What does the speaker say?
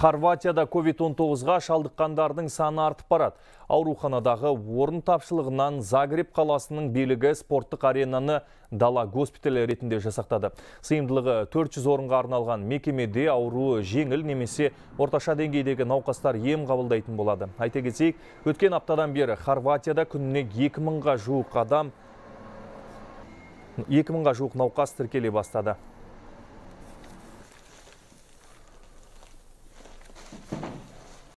Харватияда COVID-19-ға шалдыққандардың саны артып барады. Ауруханадағы орын тапшылығынан Загреб қаласының белігі спорттық аренаны дала госпиталі ретінде жасақтады. Сыйымдылығы 400 орынға арналған мекемеде ауруы жеңіл немесе орташа деңгейдегі науқастар ем қабылдайтын болады. Айта кетейік, өткен аптадан бері Хорватияда күніне 2000-ға жуық адам 2000-ға жуық науқас тіркеле бастады.